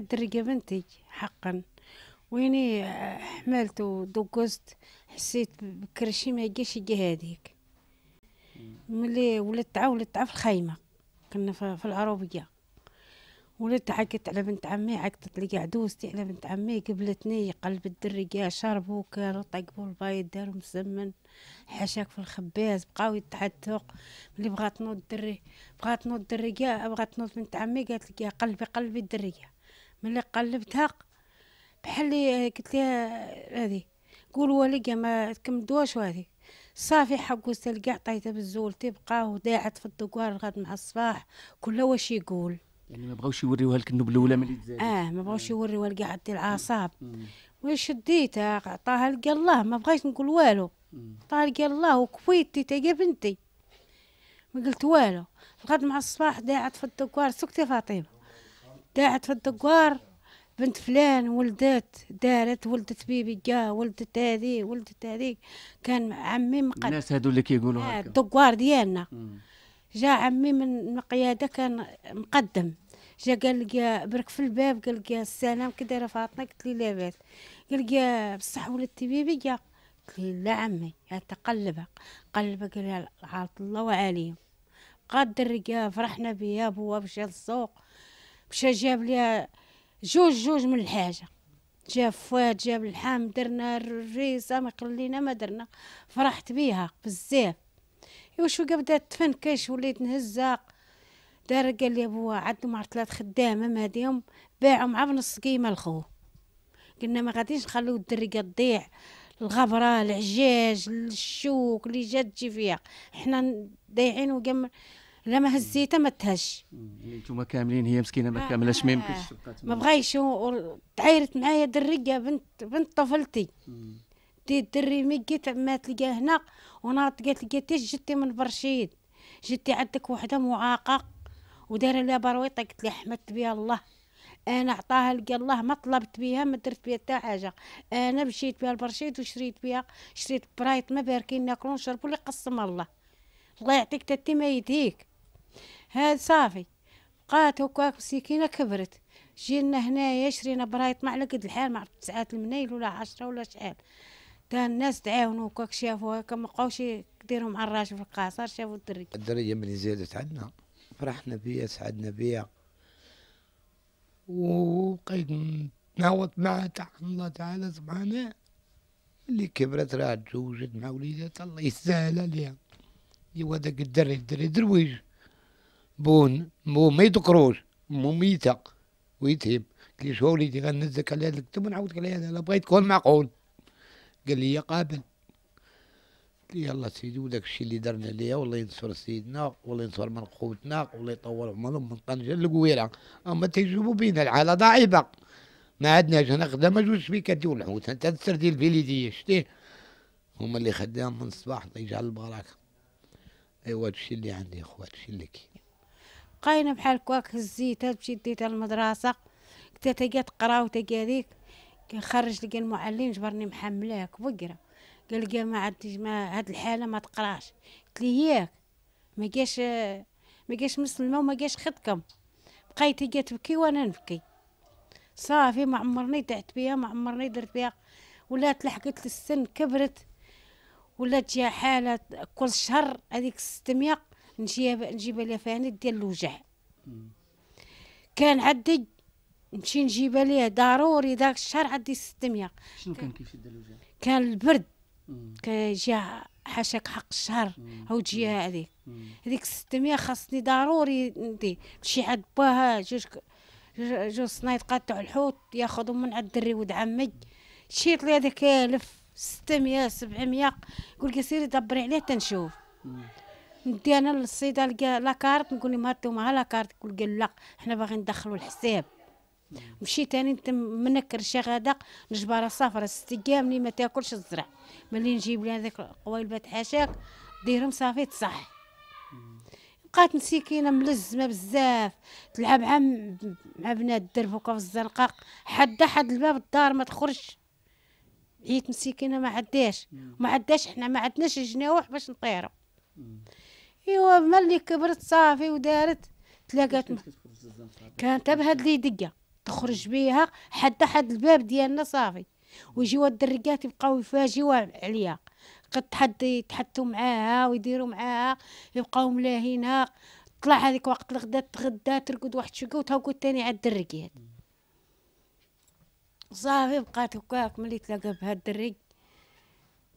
الدريقة بنتي حقا ويني آه، حملت ودقزت حسيت بكرشي ما يجيش يجي هذيك ملي ولدت عا ولدت في الخيمة كنا في العروبية ولدت عكت على بنت عمي عقدت لي عدوزتي على بنت عمي قبلتني قلب الدريقة شربوا كانوا طقبوا البيض داروا مسمن حشاك في الخباز بقاو يتحدثوا ملي بغات تنوض الدري بغات تنوض الدريقة بغات تنوض بنت عمي قالت لي قلبي قلبي الدريقة ملي قلبتها بحال قلت لها هذه قول لي ما تكمدوهاش وهذه صافي حقو لكاع عطيتها بالزول تبقى وداعت في الدوار غاد مع الصباح كلها واش يقول يعني ما بغاوش يوريوها لك النوب الاولى ملي تزاد اه ما بغاوش يوريوها لكاع عندي العصاب وشديتها شديتها عطاها لقى الله ما بغيتش نقول والو عطاها لقى الله وكفيتي تاقى بنتي ما قلت والو الغد مع الصباح داعت في الدوار سكتي فاطمه قاعد في الدقار بنت فلان ولدت دارت ولدت بيبي جا ولدت هذي ولدت هذيك كان عمي مقد الناس هذو اللي كيقولوا آه، هكا الدقار ديالنا جا عمي من القياده كان مقدم جا قال لي برك في الباب قال لي السلام كي دايره فاطمه قلت لي لاباس قال لي بصح ولدتي بيبي جا قلت لي لا عمي انت قلبها قلبها قال لها الله وعليم قدر فرحنا بيا بوا مشى للسوق مشى جاب لي جوج جوج من الحاجه جاب فؤاد جاب اللحم درنا الريسه ما قلينا ما درنا فرحت بيها بزاف وشويه بدات تفنكش وليت نهزها دار قال لي بوا عندو مع ثلاث خدامه هاديهم باعوا مع بنص قيمه لخوه قلنا ما غاديش نخليو الدري تضيع الغبره العجاج الشوك اللي جات تجي فيها حنا ضايعين وقمر لا ما هزيتها ما تهش انتم كاملين هي مسكينه ما آه، كاملاش آه، ما يمكنش تبقى ما بغايش تعايرت معايا دريه بنت بنت طفلتي دي دري مي جيت ما تلقاه هنا وناط قالت لقيتيش جيتي من برشيد جيتي عندك وحده معاقه ودار لها برويطه قلت لها حمدت بها الله انا عطاها لقى الله ما طلبت بها ما درت بها حتى حاجه انا مشيت بها لبرشيد وشريت بها شريت برايط ما باركين ناكلوا ونشربوا اللي قسم الله الله يعطيك تاتي ما يديك هذا صافي بقات هكاك مسكينه كبرت جينا هنايا شرينا برايط ما على قد الحال ما عرفت تسعات المنايل ولا عشرة ولا شحال تا الناس تعاونوا هكاك شافو هكا ما بقاوش يديروا مع الراجل في القاصر شافوا الدري الدريه ملي زادت عندنا فرحنا بيها سعدنا بيها وبقيت نعوض معها تحت الله تعالى سبحانه اللي كبرت راه تزوجت مع وليداتها الله يسهل عليها يوا داك الدري الدري درويش بون مو ما يذكروش مو ميتة ويتهم قال لي شو وليدي غنزك على هذا الكتب ونعاودك على هذا بغيت تكون معقول قال لي قابل قال لي يلا سيدي وداك الشيء اللي درنا ليه والله ينصر سيدنا والله ينصر من قوتنا والله يطول عمرهم من طنجة للقويرة اما تيجيبوا بينا العالة ضعيفة ما عندناش هنا خدام جوج شبيكة ديال الحوت انت تسر ديال البليدية شتيه هما اللي خدام من الصباح الله يجعل البركة ايوا هادشي اللي عندي اخوات هادشي اللي كاين بقينا بحال كواك هزيتها تمشي ديتها المدرسة كنت تلقى تقرا وتلقى هذيك كنخرج لقى المعلم جبرني محملاك بقرا قال لقى ما عندي ما هاد الحالة ما تقراش قلت ليه ياك ما جاش ما جاش مسلمة وما جاش خدكم بقيت هي تبكي وانا نبكي صافي ما عمرني دعت بيها ما عمرني درت بيها ولا تلحقت للسن كبرت ولا جا حالة كل شهر هذيك ستمية نجيب نجيب لها فاني ديال الوجع كان عندي نمشي نجيب ليه ضروري داك الشهر عندي 600 شنو كان كيشد الوجع كان البرد كيجي حاشاك حق الشهر او تجيها هذيك هذيك 600 خاصني ضروري ندير نمشي عند باها جوج جوج صنايط قطعوا الحوت ياخذهم من عند الدري ولد عمي شيط لي هذاك 1000 600 700 يقول لك سيري دبري عليه تنشوف ندي انا للصيدة لقى لاكارت نقول لهم هاتوا معاه لاكارت يقول قال لا حنا باغي ندخلوا الحساب مشيت انا منك الرشاق هذا نجبرها صافره ست ايام لي ما تاكلش الزرع ملي نجيب لها هذاك بات حاشاك ديرهم صافي تصح بقات مسكينه ملزمه بزاف تلعب عام مع بنات الدرب وكا في الزنقاق حدا حد الباب الدار ما تخرجش عيت مسكينه ما عداش ما عداش حنا ما عندناش الجناوح باش نطيرو ايوا ملي كبرت صافي ودارت تلاقات كانت بهاد لي دقه تخرج بيها حتى حد الباب ديالنا صافي ويجيو الدريقات يبقاو يفاجيو عليها قد حد يتحدثوا معاها ويديروا معاها يبقاو ملاهينها طلع هذيك وقت الغدا تغدا ترقد واحد شقه وتهوكو تاني على الدريقات صافي بقات هكاك ملي تلاقى بهاد الدريق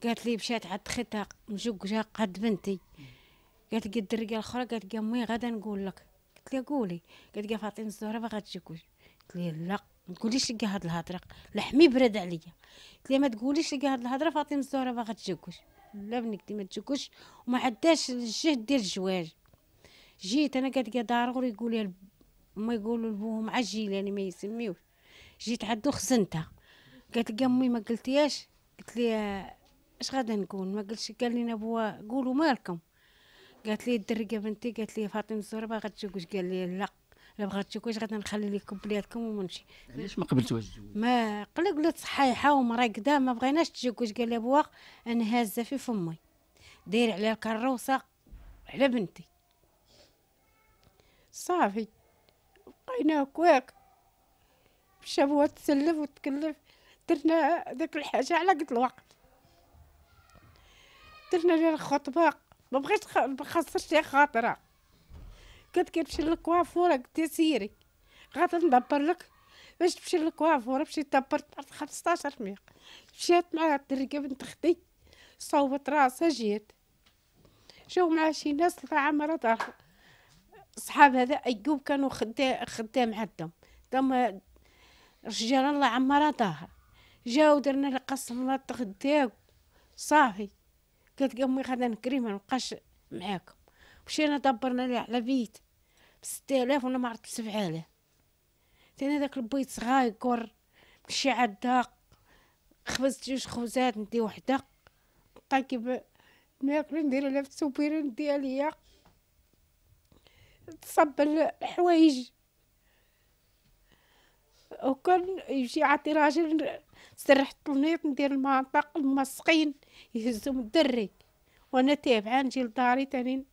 قالت لي مشات عند خيتها مجوجها قد بنتي قالت لي الدريه الاخرى قالت لي امي غدا نقول لك قلت لها قولي قالت لي فاطمه الزهره ما غتجيكوش قلت لي لا ما تقوليش لك هاد الهضره لحمي برد عليا قلت لها ما تقوليش لك هاد الهضره فاطمه الزهره ما غتجيكوش لا بنتي ما تجيكوش وما عداش الجهد ديال الزواج جيت انا قالت لي ضروري يقول ما يقولوا لبوهم عجيل يعني ما يسميوش جيت عندو خزنتها قالت لي امي ما قلتيهاش قلت لي آه، اش غادي نقول ما قلتش قال لي بوا قولوا مالكم قالت لي الدرقه بنتي قالت لي فاطمه الزهراء باغا تزوج قال لي لا لا بغات تزوج غادي نخلي لي بلادكم ونمشي علاش ما قبلتوهاش ما قال قلت صحيحه ومراقده ما بغيناش تزوج قال لي بواق انا هازه في فمي داير على الكروسه على بنتي صافي بقينا هكاك شافوا تسلف وتكلف درنا ذاك الحاجه على قد الوقت درنا الخطبه ما بغيتش خ... ما لي خاطره كنت كتمشي للكوافوره قلت سيري غادي ندبر لك باش تمشي للكوافوره مشيت دبرت ب 15 مية مشيت مع الدرقه بنت اختي صوبت راسها جيت جاو مع شي ناس تاع عمرة دار صحاب هذا ايوب كانوا خدام خدام عندهم دم رجال الله عمرة طاهر جاو درنا القسم الله تغداو صافي قالت امي غادا نكري ما نبقاش معاكم مشينا دبرنا ليه على بيت بستة آلاف ولا ما عرفت بسبعة آلاف تاني داك البيت صغار مشي عالداق خبزت جوج خبزات ندي وحدة بقى ب ناكل ندير لها في السوبيري ندي عليا تصب الحوايج وكان يجي عطي راجل سرحت النيط ندير المنطق المسقين يهزهم الدري وانا تابعه نجي لداري تاني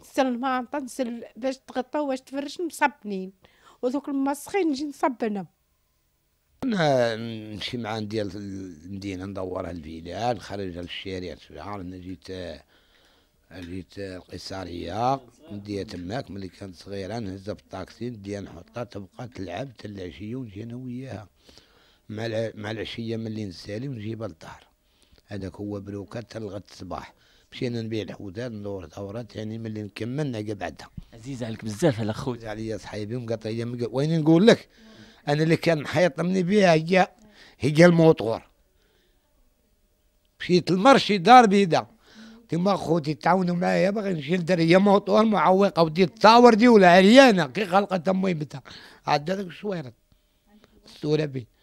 نسل المانطا نسل باش تغطى واش تفرش مصبنين وذوك المسخين نجي نصبنهم انا نمشي مع ديال المدينه ندورها الفيلا نخرجها للشارع شعار انا جيت جيت القيصريه نديها تماك ملي كانت صغيره نهزها في الطاكسي نديها نحطها تبقى تلعب تلعشيه ونجي انا وياها مع العشيه ملي نسالي ونجيبها للدار هذاك هو بلوكات لغد الصباح مشينا نبيع الحوتات ندور دورات يعني ملي نكمل نلقى بعدها عزيز عليك بزاف على خويا عزيز عليا صحيبي ومقطعيه وين نقول لك انا اللي كان محيطني بها هي هي الموتور مشيت المرشي دار بيدا كيما خوتي تعاونوا معايا باغي نمشي هي موتور معوقه ودي تصاور دي ولا عريانه كي خلقت امي بتا عاد داك الشويرت الصوره بيه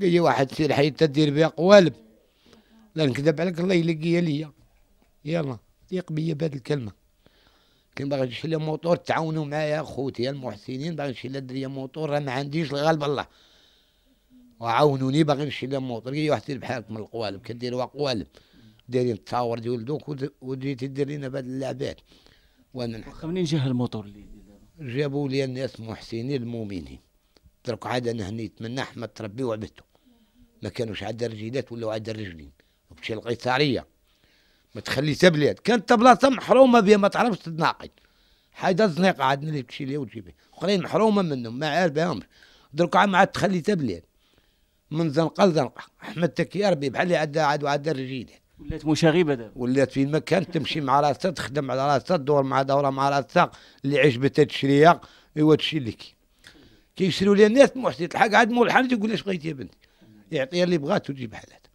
قال لي واحد سير حي تدير بها قوالب لا نكذب عليك الله يلقيها ليا يلا ثيق بيا بهذه الكلمه كان باغي نشري لي موطور تعاونوا معايا خوتي المحسنين باغي نشري لي دريه موطور راه ما عنديش الغالب الله وعاونوني باغي نشري لي موطور قال لي واحد سير بحالك من القوالب كديروها قوالب دايرين التصاور ديال دوك وجيتي دير لنا بهاد اللعبات وانا منين جاه الموطور اللي جابوا لي الناس محسنين المؤمنين درك عاد انا هنيت من احمد تربي وعبدته ما كانوش عاد رجيلات ولا عاد رجلين مشي لقيت ما تخلي بلاد كانت بلاصه محرومه بها ما تعرفش تتناقض حاجه زنيقه عاد اللي تمشي ليها وتجيبها اخرين محرومه منهم ما عارفهمش درك عاد ما عاد تخلي بلاد من زنقه لزنقه احمدتك يا ربي بحال عاد عاد وعاد رجيلات ولات مشاغبه دابا ولات في مكان كانت تمشي مع راسها تخدم على راسها تدور مع دوره مع راسها اللي عجبتها تشريها ايوا تشري لك كيشريو لها الناس محسن تلحق عاد مول الحانوت يقول لها اش بغيتي يا بنتي يعطيها اللي بغات وتجيب حالات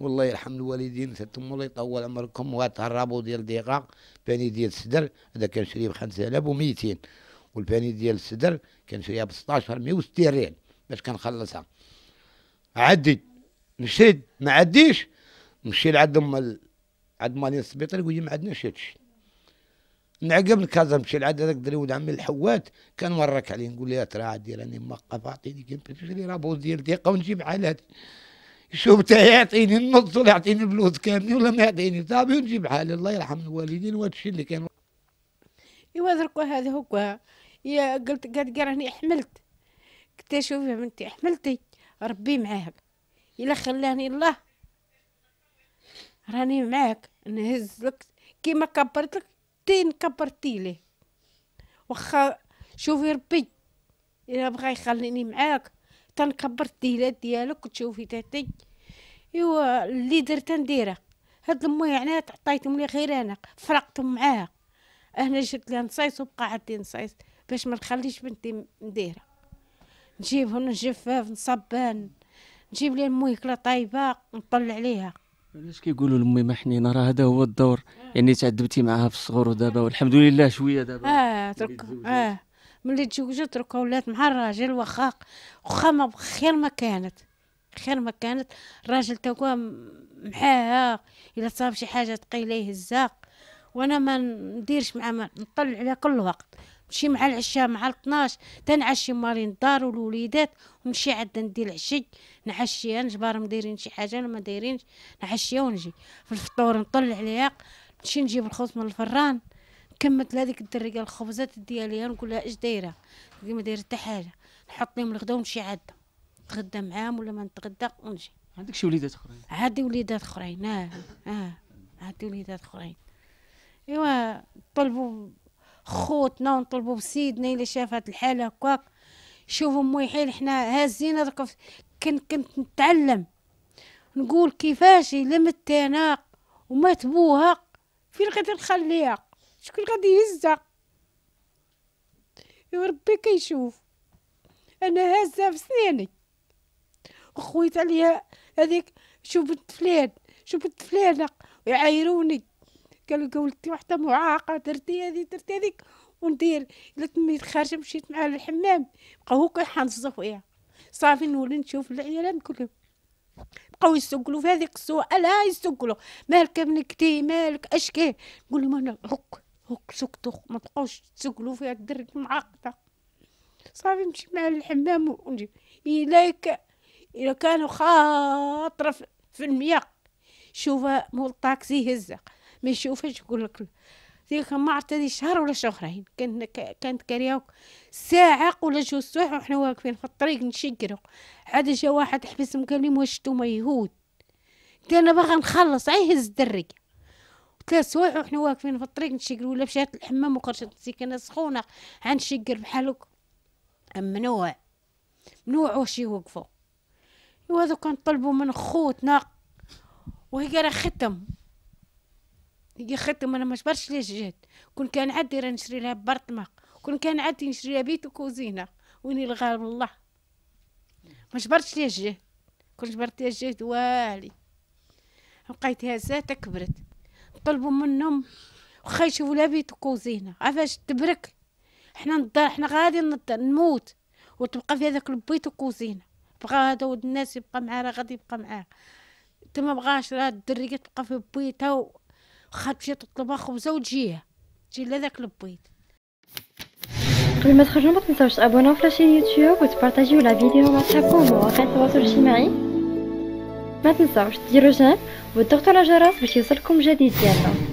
والله يرحم الوالدين ثم الله يطول عمركم وهات الرابو ديال ديقا باني ديال السدر هذا كان شريه ب و200 والباني ديال السدر كان شريها ب 16160 ريال باش كنخلصها عدي نشد ما عديش نمشي لعند عند مالين السبيطار يقول لي ما عندناش هادشي من عقب الكازا نمشي العاد هذاك الدري ولد عمي الحوات كان ورك عليه نقول له ترى عادي راني موقف اعطيني كيف تشري راه ديال دقيقه ونجيب حالات شوف تا يعطيني النص ولا يعطيني الفلوس كاملين ولا ما يعطيني صافي ونجيب حالي الله يرحم الوالدين وهذا الشيء اللي كان ايوا دركو هذا هو يا قلت قالت راني حملت قلت شوفي بنتي حملتي ربي معاك الا خلاني الله راني معاك نهز لك كيما كبرت لك بعدين كبرتيلي واخا شوفي ربي الا بغا يخليني معاك تنكبر الديلات ديالك وتشوفي تاتي ايوا اللي درت نديره هاد المو يعني تعطيتهم لي غير انا فرقتهم معاها انا جبت لها نصايص وبقى عندي نصايص باش ما نخليش بنتي نديره نجيبهم نجفف نصبان نجيب لي المويكله طايبه نطلع عليها علاش كيقولوا لامي ما حنينه راه هذا هو الدور يعني تعذبتي معاها في الصغر ودابا والحمد لله شويه دابا اه ترك اه ملي تزوجت دركا ولات مع الراجل واخا واخا ما خير ما كانت خير ما كانت الراجل تاكو معاها الا صاب شي حاجه تقيله يهزها وانا ما نديرش مع ما نطلع على كل وقت نمشي مع العشاء مع 12 تنعشي مالي الدار والوليدات ونمشي عدا ندير العشي نعشيها نجبر مديرين شي حاجه انا ما دايرينش نعشيها ونجي في الفطور نطلع عليها نمشي نجيب الخبز من الفران كملت هذيك الدريه الخبزات ديالي نقول لها اش دايره ما دايره حتى حاجه نحط لهم الغدا ونمشي عاد نتغدى معاهم ولا ما نتغدى ونجي عندك شي وليدات اخرين عندي وليدات اخرين اه اه عندي وليدات اخرين ايوا طلبوا خوتنا ونطلبوا بسيدنا الا شافت الحاله هكاك شوفوا مو يحيل حنا هازين درك كنت كنت نتعلم نقول كيفاش الا مت انا ومات بوها فين غادي نخليها شكون غادي يهزها يا ربي كيشوف انا هازه في سنيني خويت عليها هذيك شوف بنت فلان شو بنت فلانه ويعايروني قال لك ولدتي واحده معاقه درتي هذه درتي هذيك وندير الا تميت خارجه مشيت معاه للحمام بقاو هو كيحنزو فيها صافي نولي نشوف العيال كلهم بقاو يسقلو في هذيك السؤال ها يسقلو مالك من كتي مالك اشكي نقول لهم انا هك هك سكتو ما بقاوش تسقلوا فيها الدرك معاقده صافي نمشي معاه للحمام ونجي الا ك... الا كانوا خاطره في المياه شوف مول الطاكسي هزه ما يشوفهاش يقول لك ديك ما عرفت هذه شهر ولا شهرين كان كانت كريوك ساعة ولا جوج سوايع وحنا واقفين في الطريق نشقرو عاد جا واحد حبس قال لي واش نتوما يهود قلت انا باغا نخلص عيه هز الدري ثلاث سوايع وحنا واقفين في الطريق نشقرو ولا مشات الحمام وخرجت انا سخونه عنشقر بحال هكا ممنوع ممنوع واش يوقفوا كان طلبوا من خوتنا وهي قال ختم هي خدم انا ما برش ليش جات كون كان عدي راه نشري لها برطمق كون كان عدي نشري لها بيت وكوزينه ويني الغالب والله ما جبرتش ليش الجهد كون جبرت ليش الجهد والي بقيت هزات كبرت طلبوا منهم وخا يشوفوا لها بيت وكوزينه عفاش تبرك حنا نضل حنا غادي نموت وتبقى في هذاك البيت وكوزينه بغا هذا ود الناس يبقى معاه راه غادي يبقى معاه تما بغاش راه الدريه تبقى في بيتها خاطشي تطلب خبزه وتجيها تجي لذاك البيض قبل ما تخرجوا ما تنساوش تابوناو في لاشين يوتيوب وتبارطاجيو لا فيديو مع صحابكم ومواقع التواصل الاجتماعي ما تنساوش ديروا جيم وتضغطوا على الجرس باش يوصلكم جديد ديالنا